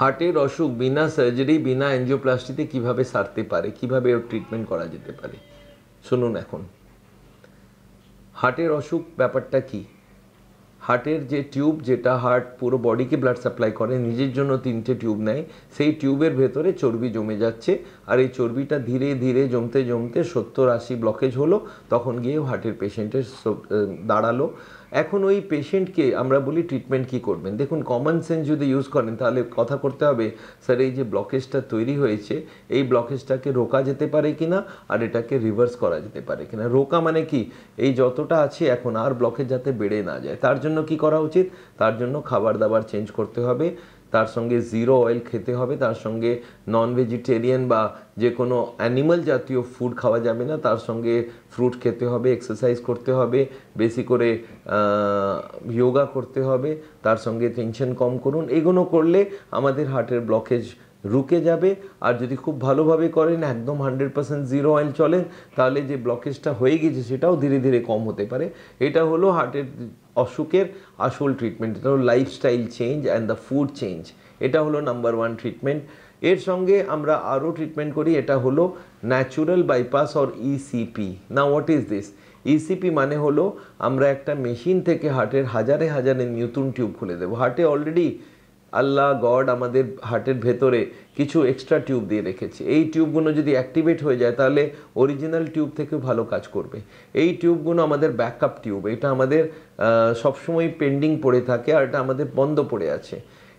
হার্টের অসুখ বিনা সার্জারি বিনা অ্যাঞ্জিওপ্লাস্টিতে কিভাবে সারতে পারে কিভাবে ওর ট্রিটমেন্ট করা যেতে পারে শুনুন এখন হার্টের অসুখ ব্যাপারটা কি হার্টের যে টিউব যেটা হার্ট পুরো বডিকে ব্লাড সাপ্লাই করে নিজের জন্য তিনটে টিউব নেয় সেই টিউবের ভেতরে চর্বি জমে যাচ্ছে আর এই চর্বিটা ধীরে ধীরে জমতে জমতে সত্তর আশি ব্লকেজ হলো তখন গিয়ে হার্টের পেশেন্টের দাঁড়ালো এখন ওই পেশেন্টকে আমরা বলি ট্রিটমেন্ট কি করবেন দেখুন কমন সেন্স যদি ইউজ করেন তাহলে কথা করতে হবে স্যার এই যে ব্লকেজটা তৈরি হয়েছে এই ব্লকেজটাকে রোকা যেতে পারে কি না আর এটাকে রিভার্স করা যেতে পারে কি না রোকা মানে কি এই যতটা আছে এখন আর ব্লকেজ যাতে বেড়ে না যায় তার জন্য কি করা উচিত তার জন্য খাবার দাবার চেঞ্জ করতে হবে তার সঙ্গে জিরো অয়েল খেতে হবে তার সঙ্গে নন ভেজিটেরিয়ান বা যে কোনো অ্যানিমাল জাতীয় ফুড খাওয়া যাবে না তার সঙ্গে ফ্রুট খেতে হবে এক্সারসাইজ করতে হবে বেশি করে যোগা করতে হবে তার সঙ্গে টেনশন কম করুন এগুলো করলে আমাদের হার্টের ব্লকেজ রুকে যাবে আর যদি খুব ভালোভাবে করেন একদম হান্ড্রেড পার্সেন্ট জিরো অয়েল চলেন তাহলে যে ব্লকেজটা হয়ে গেছে সেটাও ধীরে ধীরে কম হতে পারে এটা হলো হার্টের অসুখের আসল ট্রিটমেন্ট এটা হলো lifestyle change and the food change এটা হলো নাম্বার ওয়ান ট্রিটমেন্ট এর সঙ্গে আমরা আরও ট্রিটমেন্ট করি এটা হলো ন্যাচুরাল বাইপাস অর ইসিপি না হোয়াট ইজ দিস ইসিপি মানে হলো আমরা একটা মেশিন থেকে হার্টের হাজারে হাজারে নিউটন টিউব খুলে দেবো হার্টে অলরেডি আল্লাহ গড আমাদের হার্টের ভেতরে কিছু এক্সট্রা টিউব দিয়ে রেখেছে এই টিউবগুলো যদি অ্যাক্টিভেট হয়ে যায় তাহলে অরিজিনাল টিউব থেকেও ভালো কাজ করবে এই টিউবগুলো আমাদের ব্যাকআপ টিউব এটা আমাদের সবসময় পেন্ডিং পড়ে থাকে আর এটা আমাদের বন্ধ পড়ে আছে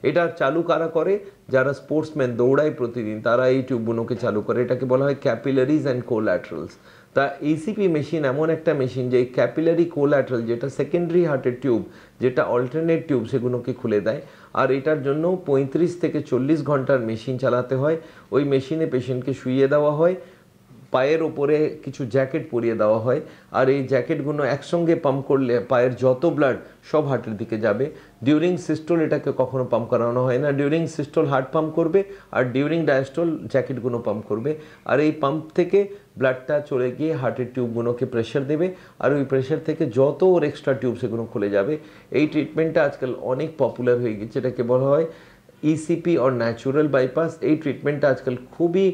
এটা চালু কারা করে যারা স্পোর্টসম্যান দৌড়ায় প্রতিদিন তারা এই টিউবগুলোকে চালু করে এটাকে বলা হয় ক্যাপিলারিজ অ্যান্ড কোল্যাট্রালস তা এসিপি মেশিন এমন একটা মেশিন যে ক্যাপিলারি কোল্যাট্রাল যেটা সেকেন্ডারি হার্টের টিউব যেটা অল্টারনেট টিউব সেগুলোকে খুলে দেয় আর এটার জন্য ৩৫ থেকে চল্লিশ ঘন্টার মেশিন চালাতে হয় ওই মেশিনে পেশেন্টকে শুইয়ে দেওয়া হয় পায়ের ওপরে কিছু জ্যাকেট পরিয়ে দেওয়া হয় আর এই জ্যাকেটগুলো একসঙ্গে পাম্প করলে পায়ের যত ব্লাড সব হার্টের দিকে যাবে ডিউরিং সিস্টল এটাকে কখনো পাম্প করানো হয় না ডিউরিং সিস্টোল হার্ট পাম্প করবে আর ডিউরিং ডায়াস্টোল জ্যাকেটগুলো পাম্প করবে আর এই পাম্প থেকে ব্লাডটা চলে গিয়ে হার্টের টিউবগুলোকে প্রেশার দেবে আর ওই প্রেশার থেকে যত ওর এক্সট্রা টিউব সেগুলো খুলে যাবে এই ট্রিটমেন্টটা আজকাল অনেক পপুলার হয়ে গেছে এটাকে বলা হয় ইসিপি অর ন্যাচুরাল বাইপাস এই ট্রিটমেন্টটা আজকাল খুবই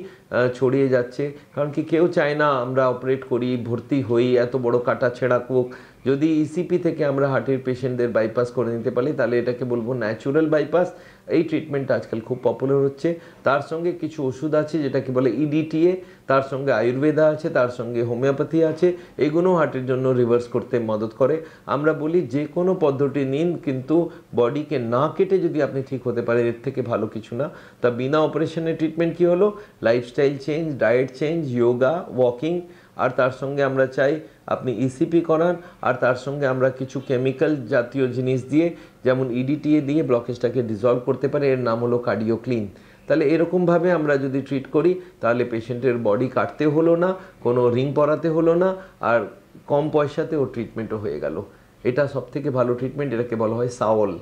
ছড়িয়ে যাচ্ছে কারণ কি কেউ চায় না আমরা অপারেট করি ভর্তি হই এত বড় কাটা ছেঁড়া কোক যদি ইসিপি e থেকে আমরা হার্টের পেশেন্টদের বাইপাস করে নিতে পারি তাহলে এটাকে বলবো ন্যাচুরাল বাইপাস এই ট্রিটমেন্ট আজকাল খুব পপুলার হচ্ছে তার সঙ্গে কিছু ওষুধ আছে যেটাকে বলে ইডিটিএ e তার সঙ্গে আয়ুর্বেদা আছে তার সঙ্গে হোমিওপ্যাথি আছে এগুলো হার্টের জন্য রিভার্স করতে মদত করে আমরা বলি যে কোনো পদ্ধতি নিন কিন্তু বডিকে না কেটে যদি আপনি ঠিক হতে পারেন এর থেকে ভালো কিছু না তা বিনা অপারেশনের ট্রিটমেন্ট কী হলো life lifestyle change diet change yoga walking আর তার সঙ্গে আমরা চাই আপনি ইসিপি e করান আর তার সঙ্গে আমরা কিছু কেমিক্যাল জাতীয় জিনিস দিয়ে যেমন ইডিটিএ e দিয়ে ব্লকেজটাকে ডিজলভ করতে পারে এর নাম হলো কার্ডিও ক্লিন তাহলে এরকমভাবে আমরা যদি ট্রিট করি তাহলে পেশেন্টের বডি কাটতে হলো না কোনো রিং পরাতে হলো না আর কম পয়সাতেও ট্রিটমেন্টও হয়ে গেল এটা সবথেকে ভালো ট্রিটমেন্ট এটাকে বলা হয় সাওল